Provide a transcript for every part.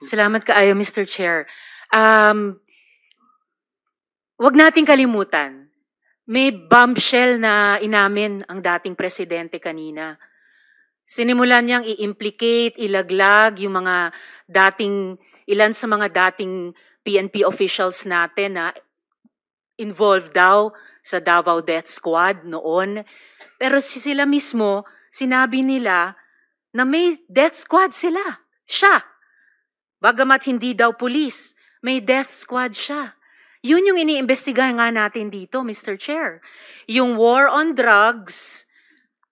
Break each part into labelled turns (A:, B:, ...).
A: Salamat kaayo, Mr. Chair. Um, wag nating kalimutan, may bombshell na inamin ang dating presidente kanina. Sinimulan niyang i-implicate, ilaglag yung mga dating, ilan sa mga dating PNP officials natin na involved daw sa Davao Death Squad noon. Pero si sila mismo, sinabi nila na may death squad sila. Siya, Bagamat hindi daw pulis, may death squad siya. Yun yung iniimbestigahan nga natin dito, Mr. Chair. Yung war on drugs,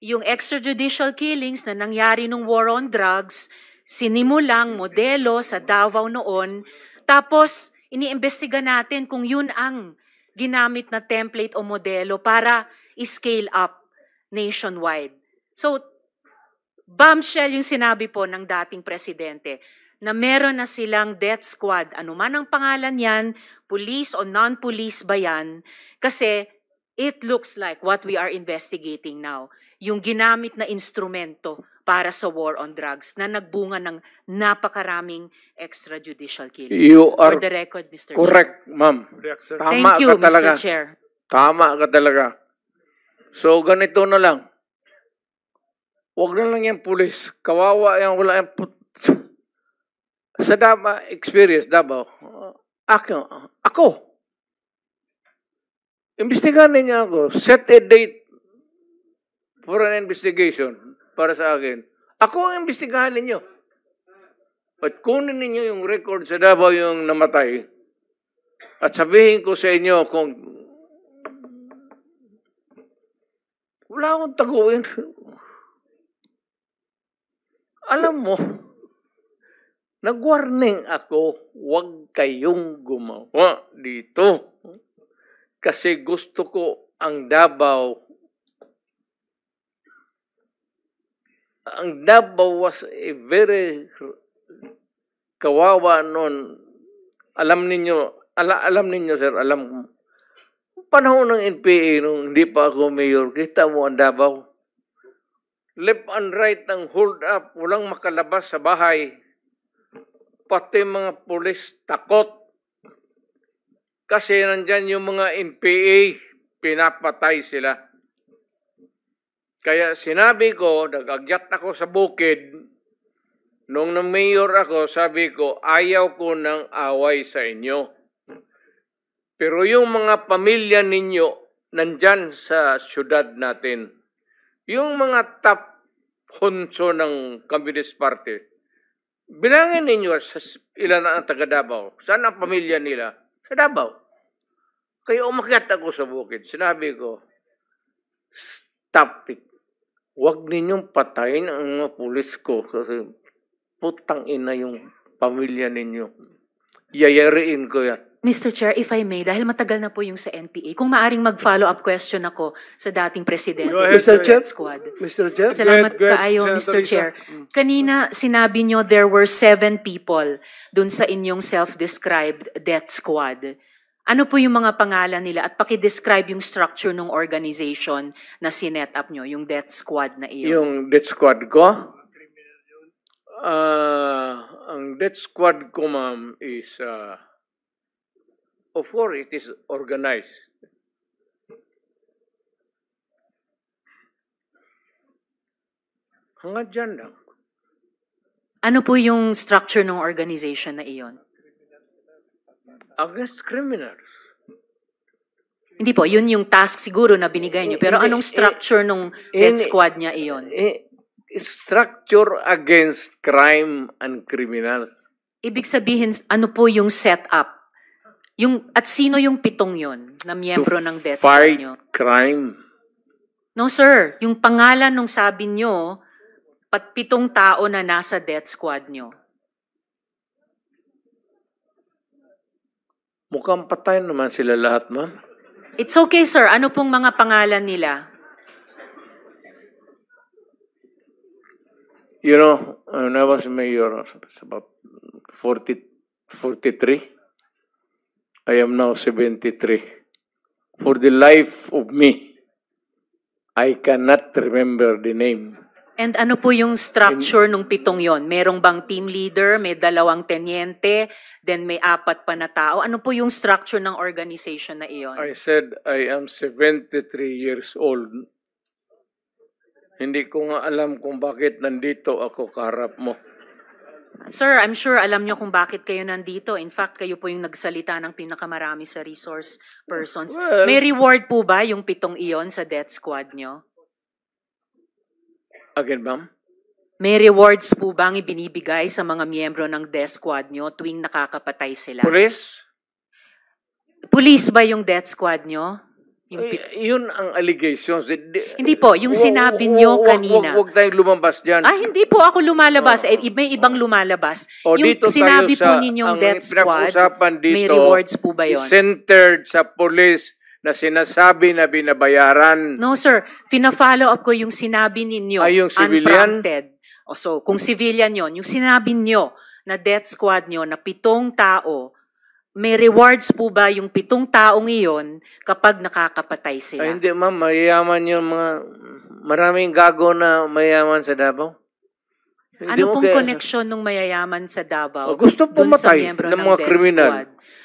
A: yung extrajudicial killings na nangyari nung war on drugs, sinimulang modelo sa Davao noon, tapos iniimbestiga natin kung yun ang ginamit na template o modelo para scale up nationwide. So, bombshell yung sinabi po ng dating presidente na meron na silang death squad, anuman ang pangalan yan, police o non-police ba yan, kasi it looks like what we are investigating now, yung ginamit na instrumento para sa war on drugs na nagbunga ng napakaraming extrajudicial killings. You are For the record, Mr. correct,
B: ma'am. Tama Thank you, ka Mr. talaga. Chair. Tama ka talaga. So, ganito na lang. Huwag na lang yan, pulis. Kawawa yan, wala yan. Put- sa Davao, experience Davao, ako, ako. Imbestigahan ninyo ako. Set a date for an investigation para sa akin. Ako ang imbestigahan ninyo. At kunin ninyo yung record sa Davao yung namatay. At sabihin ko sa inyo kung wala akong taguin. Alam mo, Nagwarning ako, huwag kayong gumawa dito. Kasi gusto ko ang Davao ang Davao was a very kawawa noon. Alam ninyo, ala, alam ninyo sir, alam ko. Panahon ng NPA nung hindi pa ako mayor, kita mo ang Davao. Left and right ang hold up, walang makalabas sa bahay pati mga pulis takot. Kasi nandyan yung mga NPA, pinapatay sila. Kaya sinabi ko, nagagyat ako sa bukid, nung nang mayor ako, sabi ko, ayaw ko ng away sa inyo. Pero yung mga pamilya ninyo, nandyan sa syudad natin. Yung mga top honso ng Communist Party, Bilangin ninyo ilan ang taga Davao. Saan ang pamilya nila? Sa Davao. Kaya umakyat ako sa bukid. Sinabi ko, stop it. Huwag ninyong patayin ang mga pulis ko kasi putang ina yung pamilya ninyo. Yayarein ko yan.
A: Mr. Chair, if I may, dahil matagal na po yung sa NPA, kung maaring mag-follow-up question ako sa dating President ng Mr. Jet Squad. Mr. Jet? Salamat good, good, kaayo, Senator Mr. Chair. Isa. Mm. Kanina, sinabi nyo there were seven people dun sa inyong self-described death squad. Ano po yung mga pangalan nila at paki-describe yung structure ng organization na sinet up nyo, yung death squad na iyon? Yung
B: death squad ko? Uh, ang death squad ko, ma'am, is... Uh, Of it is organized. Hanggang dyan lang.
A: Ano po yung structure ng organization na iyon? Against criminals. Hindi po, yun yung task siguro na binigay niyo. Pero anong structure nung death squad niya iyon?
B: Eh, structure against crime and criminals.
A: Ibig sabihin, ano po yung setup yung, at sino yung pitong yon na miyembro ng death
B: squad nyo? crime.
A: No, sir. Yung pangalan nung sabi nyo, pat pitong tao na nasa death squad nyo.
B: Mukhang patay naman sila lahat, ma'am.
A: It's okay, sir. Ano pong mga pangalan nila?
B: You know, when I was mayor, it about 40, 43. I am now 73. For the life of me, I cannot remember the name.
A: And ano po yung structure nung pitong yon? Merong bang team leader, may dalawang tenyente, then may apat pa na tao? Ano po yung structure ng organization na iyon? I
B: said, I am 73 years old. Hindi ko nga alam kung bakit nandito ako kaharap mo.
A: Sir, I'm sure alam niyo kung bakit kayo nandito. In fact, kayo po yung nagsalita ng pinakamarami sa resource persons. Well, May reward po ba yung pitong iyon sa death squad niyo? Again, ma'am? May rewards po ba ang ibinibigay sa mga miyembro ng death squad niyo tuwing nakakapatay sila? Police? Police ba yung death squad niyo?
B: Yung Ay, eh, yun ang allegations. Hindi po, yung sinabi nyo kanina. Huwag tayong lumabas dyan. Ah, hindi
A: po ako lumalabas. Oh. Eh, may ibang lumalabas. O, yung dito sinabi sa, po ninyong death squad, dito, may rewards po ba yun?
B: centered sa police na sinasabi na binabayaran.
A: No, sir. Pina-follow up ko yung sinabi ninyo. Ay, yung civilian? O so, kung civilian yon yung sinabi nyo na death squad nyo na pitong tao may rewards po ba yung pitong taong iyon
B: kapag nakakapatay sila? Ay, hindi ma'am, mayayaman yung mga maraming gago na mayaman sa Davao ano pong kaya,
A: connection ng mayayaman sa Davao? Oh, gusto pumatay ng, ng mga kriminal.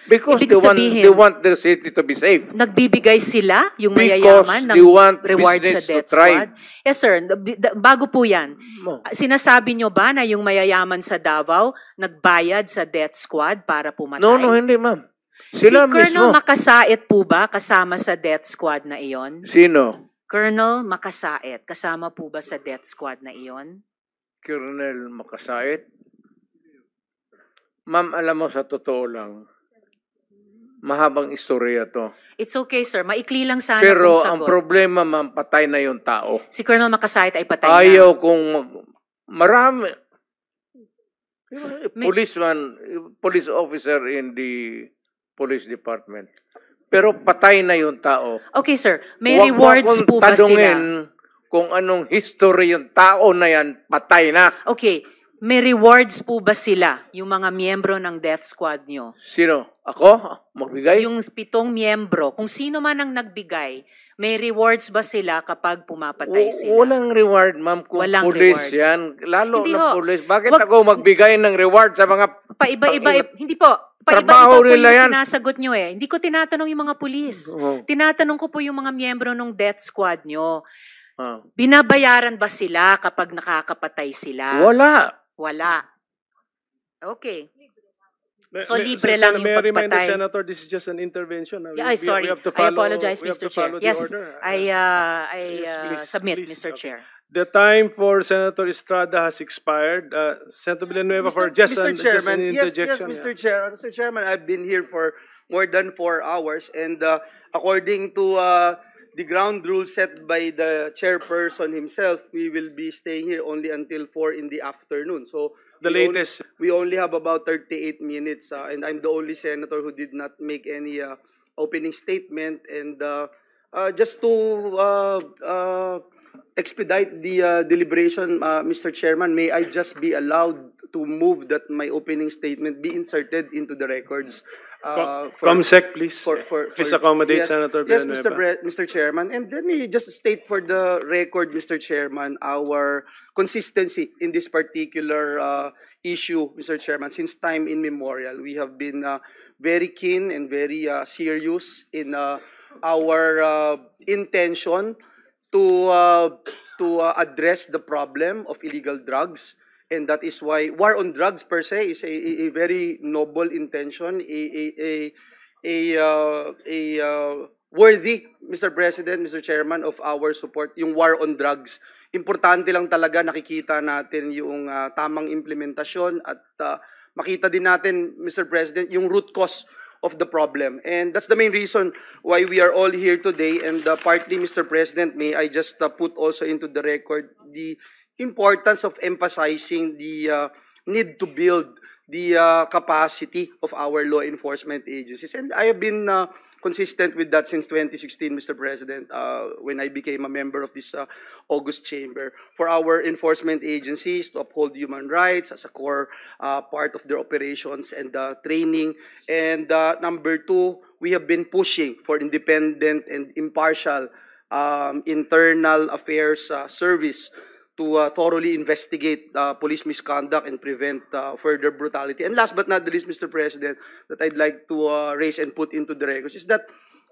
B: Because Ibig they want, sabihin, they want their city to be safe.
A: Nagbibigay sila, yung Because mayayaman, ng want reward sa death squad? Yes, sir. Bago po yan, sinasabi nyo ba na yung mayayaman sa Davao nagbayad sa death squad para pumatay? No, no,
B: hindi ma'am. Sila si mismo. Colonel
A: Makasait po ba kasama sa death squad na iyon?
B: Sino?
A: Colonel Makasait, kasama po ba sa death
B: squad na iyon? Colonel Makasait. Ma'am, alam mo sa totoo lang, mahabang istorya to. It's okay,
A: sir. Maikli lang sana Pero kung sagot. ang
B: problema, ma'am, patay na yung tao. Si Colonel Makasait ay patay Ayaw na. kung marami. May... Policeman, police officer in the police department. Pero patay na yung tao. Okay, sir. May Huwag rewards po ba sila? kung anong history
A: yung tao na yan, patay na. Okay. May rewards po ba sila, yung mga miyembro ng death squad nyo? Sino? Ako? Magbigay? Yung pitong miyembro. Kung sino man ang nagbigay, may rewards ba sila kapag pumapatay o, sila?
B: Walang reward, ma'am. Kung Walang police rewards. yan, lalo hindi ng ho. police. Bakit Wag, ako magbigay ng reward sa mga...
A: Paiba-iba, pang- eh, hindi po. Paiba-iba po nila yung yan. sinasagot nyo eh. Hindi ko tinatanong yung mga pulis. Oo. Tinatanong ko po yung mga miyembro ng death squad nyo. Oh. Binabayaran ba sila kapag nakakapatay sila? Wala. Wala. Okay. So libre lang yung pagpatay. May
C: Senator, this is just an intervention. Yeah, I, sorry. We have to follow, I apologize, Mr. Chair. Yes,
A: I, uh, I yes, uh, please, submit, please, Mr. Okay. Chair.
C: The time
B: for Senator Estrada has expired. Uh, Senator Villanueva Mr. for just, Mr. An, just an interjection. Yes, yes
C: Mr. Chair. Mr. Chairman, I've been here for more than four hours and uh, according to uh, the ground rule set by the chairperson himself, we will be staying here only until 4 in the afternoon. So the we latest. Only, we only have about 38 minutes uh, and I'm the only senator who did not make any uh, opening statement and uh, uh, just to uh, uh, expedite the uh, deliberation, uh, Mr. Chairman, may I just be allowed to move that my opening statement be inserted into the records. Uh, come sec, please. For, for, please accommodate yes, Senator Villanueva. Yes, Mr. Bre Mr. Chairman. And let me just state for the record, Mr. Chairman, our consistency in this particular uh, issue, Mr. Chairman. Since time in memorial, we have been uh, very keen and very uh, serious in uh, our uh, intention to, uh, to uh, address the problem of illegal drugs And that is why war on drugs per se is a, a, very noble intention, a, a, a, a, uh, a uh, worthy, Mr. President, Mr. Chairman, of our support, yung war on drugs. Importante lang talaga nakikita natin yung uh, tamang implementasyon at uh, makita din natin, Mr. President, yung root cause of the problem. And that's the main reason why we are all here today. And uh, partly, Mr. President, may I just uh, put also into the record the importance of emphasizing the uh, need to build the uh, capacity of our law enforcement agencies. And I have been uh, consistent with that since 2016, Mr. President, uh, when I became a member of this uh, August chamber. For our enforcement agencies to uphold human rights as a core uh, part of their operations and uh, training. And uh, number two, we have been pushing for independent and impartial um, internal affairs uh, service to uh, thoroughly investigate uh, police misconduct and prevent uh, further brutality. And last but not the least, Mr. President, that I'd like to uh, raise and put into the records is that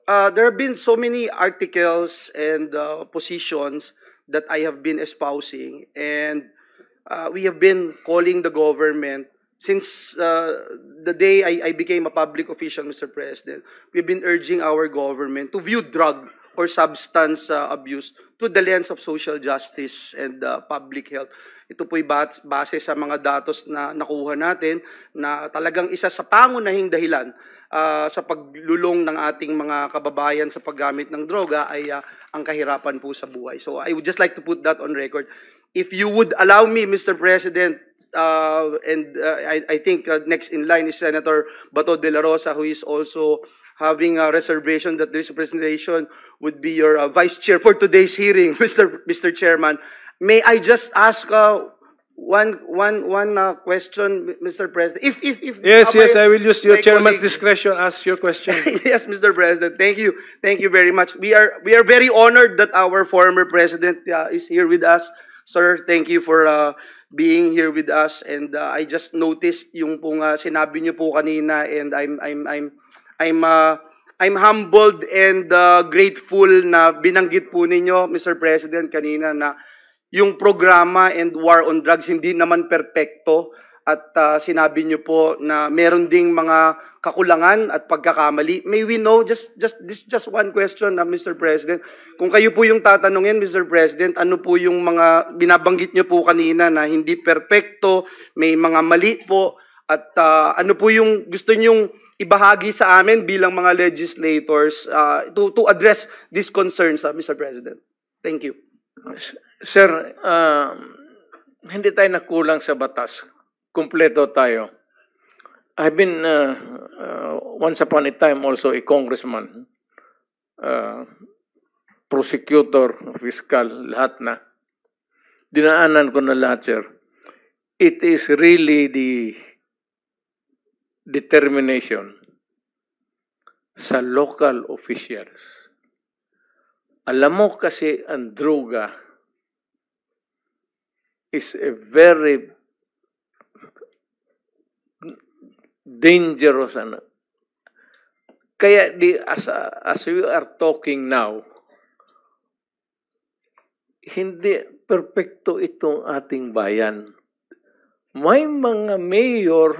C: uh, there have been so many articles and uh, positions that I have been espousing, and uh, we have been calling the government since uh, the day I, I became a public official, Mr. President. We've been urging our government to view drug or substance uh, abuse to the lens of social justice and uh, public health. Ito po'y base sa mga datos na nakuha natin na talagang isa sa pangunahing dahilan uh, sa paglulong ng ating mga kababayan sa paggamit ng droga ay uh, ang kahirapan po sa buhay. So I would just like to put that on record. If you would allow me, Mr. President, uh, and uh, I, I think uh, next in line is Senator Bato de la Rosa who is also having a reservation that this presentation would be your uh, vice chair for today's hearing, Mr. Mr. Chairman. May I just ask uh, one one one uh, question, Mr. President? If if if yes yes, I will use your chairman's colleague.
B: discretion. Ask your question.
C: yes, Mr. President. Thank you, thank you very much. We are we are very honored that our former president uh, is here with us, sir. Thank you for uh, being here with us and uh, I just noticed yung pong uh, sinabi niyo po kanina and I'm I'm I'm I'm uh, I'm humbled and uh, grateful na binanggit po ninyo, Mr. President, kanina na yung programa and war on drugs hindi naman perpekto at uh, sinabi niyo po na meron ding mga kakulangan at pagkakamali. May we know just just this just one question na uh, Mr. President. Kung kayo po yung tatanungin Mr. President, ano po yung mga binabanggit niyo po kanina na hindi perpekto, may mga mali po at uh, ano po yung gusto niyong ibahagi sa amin bilang mga legislators uh, to, to address these concerns, uh, Mr. President? Thank you.
B: Sir, uh, hindi tayo nakulang sa batas. Kumpleto tayo. I've been uh, uh, once upon a time also a congressman, uh, prosecutor, fiscal, lahat na. Dinaanan ko na lahat, sir. It is really the determination sa local officials. Alam mo kasi ang droga is a very dangerous ano. Kaya di as as we are talking now hindi perfecto itong ating bayan. May mga mayor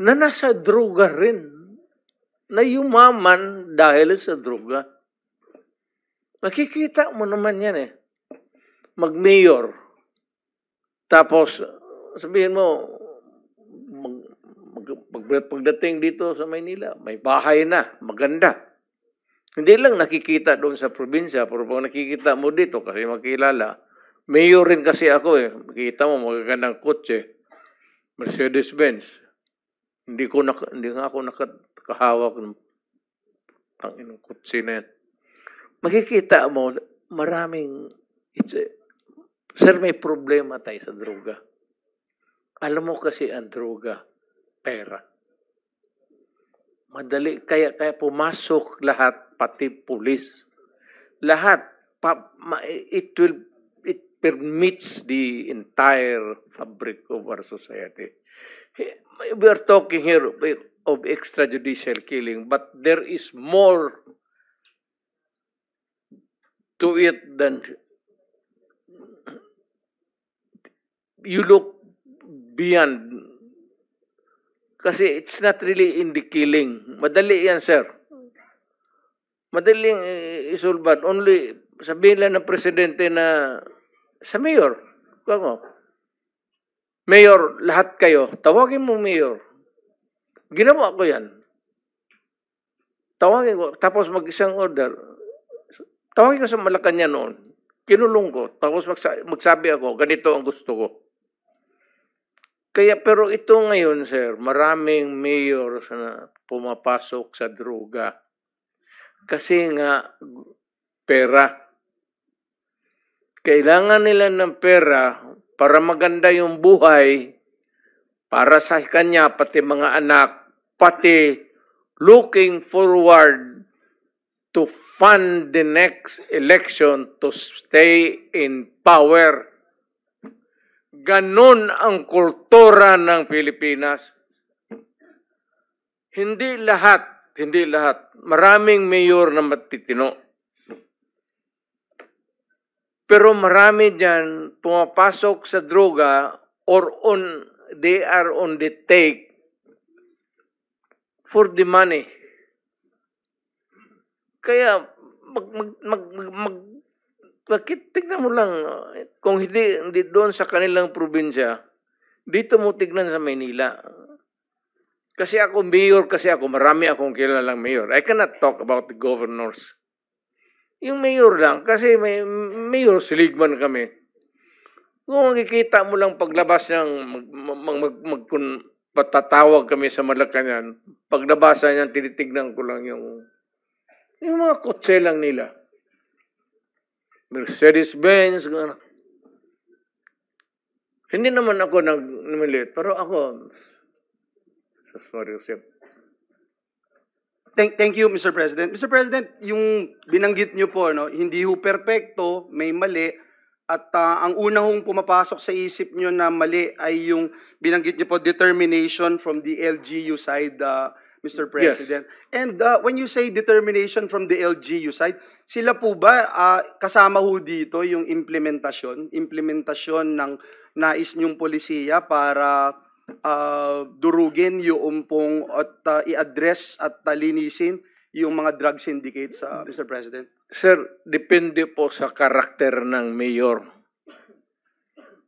B: na nasa droga rin, na yumaman dahil sa droga. Makikita mo naman yan eh. Mag-mayor. Tapos, sabihin mo, mag, mag, pag, pagdating dito sa Maynila, may bahay na, maganda. Hindi lang nakikita doon sa probinsya, pero pag nakikita mo dito kasi makilala, mayor rin kasi ako eh. Makikita mo, magagandang kotse, Mercedes-Benz, hindi ko nak hindi nga ako nakakahawak ng Panginoon kutsi na yan. Makikita mo, maraming, it's a, sir, may problema tayo sa droga. Alam mo kasi ang droga, pera. Madali, kaya, kaya pumasok lahat, pati pulis. Lahat, pa, it will, it permits the entire fabric of our society we are talking here of extrajudicial killing, but there is more to it than you look beyond. Kasi it's not really in the killing. Madali yan, sir. Madaling eh, isulbad. Only sabihin lang ng presidente na sa mayor. Kako, Mayor, lahat kayo, tawagin mo Mayor. Ginawa ko yan. Tawagin ko, tapos mag-isang order. Tawagin ko sa Malacanang noon. Kinulong ko, tapos magsabi ako, ganito ang gusto ko. Kaya pero ito ngayon, sir, maraming mayor na pumapasok sa droga. Kasi nga pera. Kailangan nila ng pera para maganda yung buhay para sa kanya, pati mga anak, pati looking forward to fund the next election to stay in power. Ganon ang kultura ng Pilipinas. Hindi lahat, hindi lahat. Maraming mayor na matitino. Pero marami dyan pumapasok sa droga or on, they are on the take for the money. Kaya mag, mag, mag, mag, mag bakit tignan mo lang kung hindi, hindi doon sa kanilang probinsya, dito mo tignan sa Maynila. Kasi ako mayor, kasi ako marami akong kilalang mayor. I cannot talk about the governors. Yung mayor lang, kasi may mayor siligman kami. Kung makikita mo lang paglabas ng mag, mag, mag, mag, patatawag kami sa Malacanan, paglabasa niyan, tinitignan ko lang yung, yung mga kotse lang nila. Mercedes-Benz, gano'n.
C: Hindi naman ako nag-numilit, pero ako, sorry, Mario Thank, thank you, Mr. President. Mr. President, yung binanggit nyo po, no, hindi ho perpekto, may mali, at uh, ang una hong pumapasok sa isip nyo na mali ay yung binanggit nyo po, determination from the LGU side, uh, ah, Mr. President. Yes. And uh, when you say determination from the LGU side, sila po ba uh, kasama ho dito yung implementasyon, implementasyon ng nais nyong polisiya para uh, durugin yung pong at uh, i-address at uh, linisin yung mga drug syndicate sa uh, Mr. President?
B: Sir, depende po sa karakter ng mayor.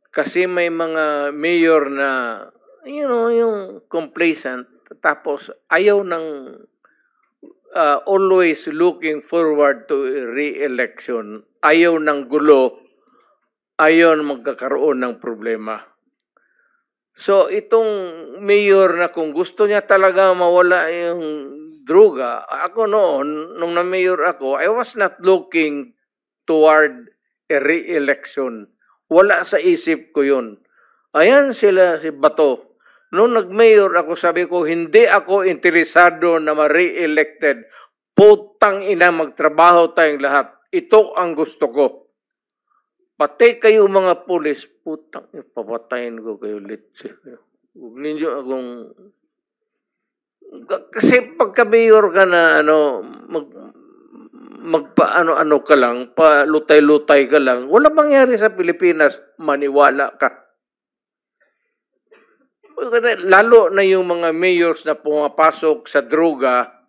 B: Kasi may mga mayor na, you know, yung complacent, tapos ayaw ng uh, always looking forward to re-election, ayaw ng gulo, ayaw magkakaroon ng problema. So itong mayor na kung gusto niya talaga mawala yung droga, ako noon, nung na-mayor ako, I was not looking toward a re-election. Wala sa isip ko yun. Ayan sila si Bato. Noong nag-mayor ako, sabi ko, hindi ako interesado na ma-re-elected. Putang ina, magtrabaho tayong lahat. Ito ang gusto ko. Patay kayo mga pulis. Putang, papatayin ko kayo. Litsi. Huwag ninyo akong... Kasi pagka mayor ka na, ano, mag, magpaano-ano ka lang, palutay-lutay ka lang, wala mangyari sa Pilipinas, maniwala ka. Lalo na yung mga mayors na pumapasok sa droga,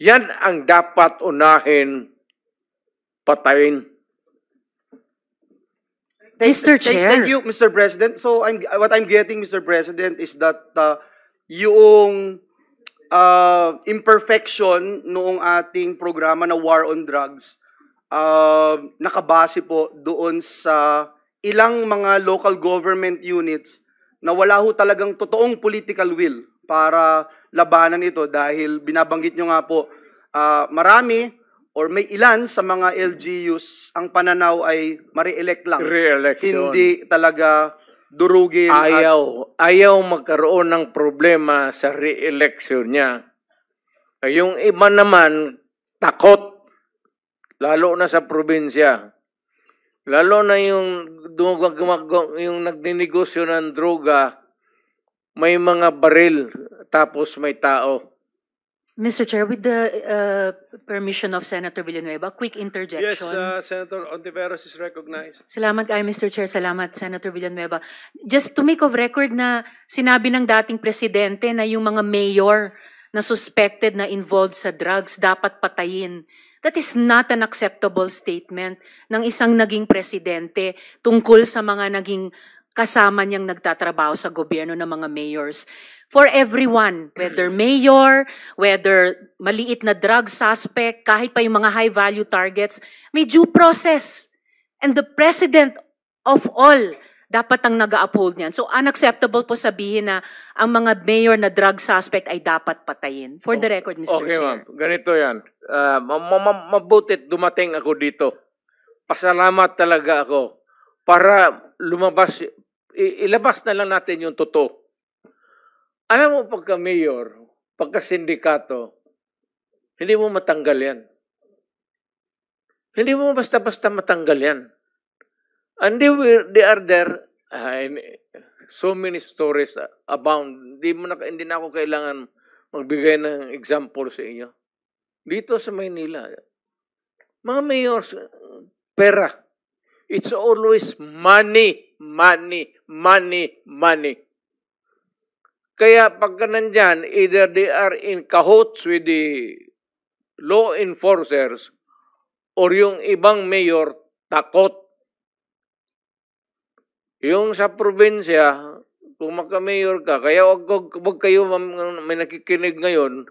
B: yan ang dapat unahin patayin
C: thank, Mr. Chair. Thank, thank you, Mr. President. So I'm, what I'm getting, Mr. President, is that uh, yung uh, imperfection noong ating programa na War on Drugs, uh, nakabase po doon sa ilang mga local government units na wala ho talagang totoong political will para labanan ito dahil binabanggit nyo nga po uh, marami or may ilan sa mga LGUs ang pananaw ay ma elect lang. Re-election. Hindi talaga
B: durugin. Ayaw. At... Ayaw magkaroon ng problema sa re-election niya. Yung iba naman, takot. Lalo na sa probinsya. Lalo na yung, yung nagninegosyo ng droga, may mga baril tapos may tao.
A: Mr. Chair, with the uh, permission of Senator Villanueva, quick
B: interjection. Yes, uh, Senator Ontiveros is recognized. Salamat
A: kay Mr. Chair. Salamat, Senator Villanueva. Just to make of record na sinabi ng dating presidente na yung mga mayor na suspected na involved sa drugs dapat patayin. That is not an acceptable statement ng isang naging presidente tungkol sa mga naging kasama niyang nagtatrabaho sa gobyerno ng mga mayors. For everyone, whether mayor, whether maliit na drug suspect, kahit pa yung mga high-value targets, may due process. And the president of all dapat ang nag-uphold niyan. So unacceptable po sabihin na ang mga mayor na drug suspect ay dapat patayin. For the record, Mr. Okay, Chair.
B: Okay, Ganito yan. Uh, mabutit dumating ako dito. Pasalamat talaga ako para lumabas ilabas na lang natin yung totoo. Alam mo pagka mayor, pagka sindikato, hindi mo matanggal yan. Hindi mo basta-basta matanggal yan. And they, were, they are there. Uh, so many stories abound. Hindi, mo na, hindi na ako kailangan magbigay ng example sa inyo. Dito sa Maynila, mga mayors, pera. It's always money, money, money, money. Kaya pagka nandyan, either they are in cahoots with the law enforcers or yung ibang mayor takot. Yung sa probinsya, kung magka-mayor ka, kaya wag, wag, wag kayo may nakikinig ngayon,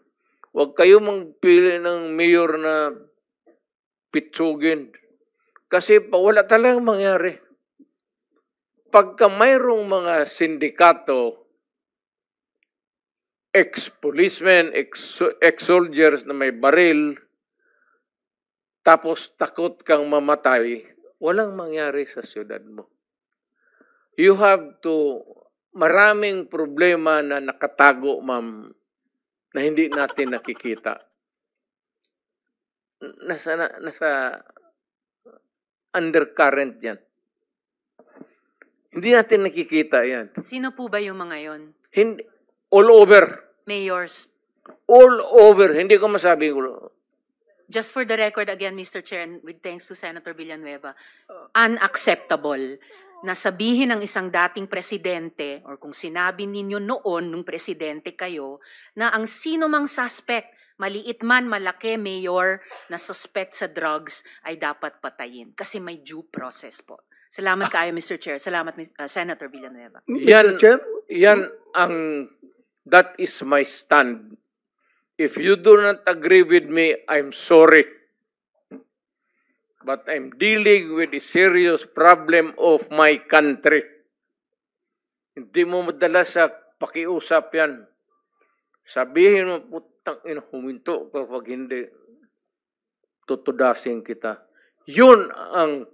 B: wag kayo magpili ng mayor na pitsugin. Kasi wala talagang mangyari pagka mayroong mga sindikato, ex-policemen, ex-soldiers na may baril, tapos takot kang mamatay, walang mangyari sa siyudad mo. You have to, maraming problema na nakatago, ma'am, na hindi natin nakikita. Nasa, nasa undercurrent yan. Hindi natin nakikita yan.
A: Sino po ba yung mga yon?
B: Hindi, all over. Mayors. All over. Hindi ko masabi. Just for
A: the record again, Mr. Chair, and with thanks to Senator Villanueva,
B: oh. unacceptable
A: na sabihin ng isang dating presidente or kung sinabi ninyo noon nung presidente kayo na ang sino mang suspect, maliit man, malaki, mayor, na suspect sa drugs ay dapat patayin kasi may due process po. Salamat kaayo, Mr. Chair. Salamat, uh, Senator Villanueva.
B: Yan, Mr. Chair? Yan ang, that is my stand. If you do not agree with me, I'm sorry. But I'm dealing with a serious problem of my country. Hindi mo madala sa pakiusap yan. Sabihin mo, putang ina, huminto kapag hindi tutudasin kita. Yun ang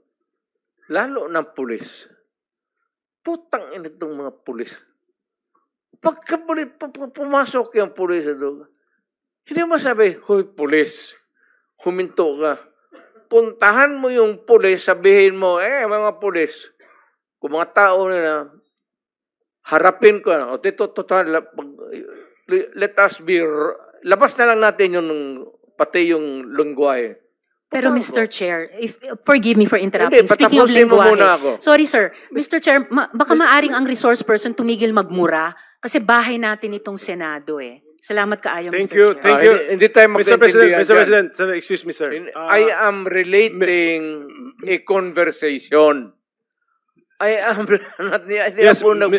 B: lalo ng pulis. Putang ina itong mga pulis. Pagka pulis, pumasok yung pulis sa ano? doon, hindi mo sabi, Hoy, pulis, huminto ka. Puntahan mo yung pulis, sabihin mo, eh, mga pulis, kung mga tao na harapin ko na, o dito, total, let us be, labas na lang natin yung pati yung lungguay.
A: Pero Mr. Chair, if, forgive me for interrupting. Hindi, Speaking of lingwahe, muna ako. sorry sir, Mr. Chair, ma- baka maaring ang resource person tumigil magmura kasi bahay natin itong Senado eh. Salamat kaayo, Thank you,
C: Chair. thank ah, you. Ah, hindi tayo Mr. President, magkaintindihan Mr. President, sir, excuse me, sir.
B: In- ah, I am relating a conversation. I am, not, hindi Yes, ako mi-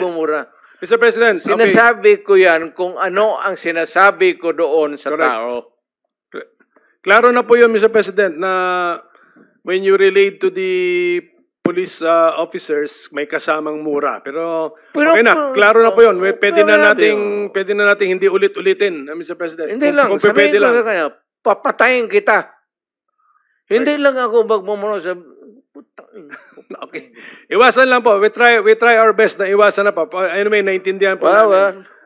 B: Mr. President, okay. Sinasabi ko yan kung ano ang sinasabi ko doon sa Correct. tao. Klaro na po yun, Mr. President, na when you relate to the police uh, officers, may kasamang mura. Pero, pero okay na, klaro na po yun. May, pwede, na nating, pwede na nating hindi ulit-ulitin, uh, ah, Mr. President. Hindi kung, lang, kung sabihin lang. ko kaya, papatayin kita. Hindi okay. lang ako magmumuro sa okay. Iwasan lang po. We try we try our best na iwasan na po. Anyway, naiintindihan po. Wow, namin. Wow.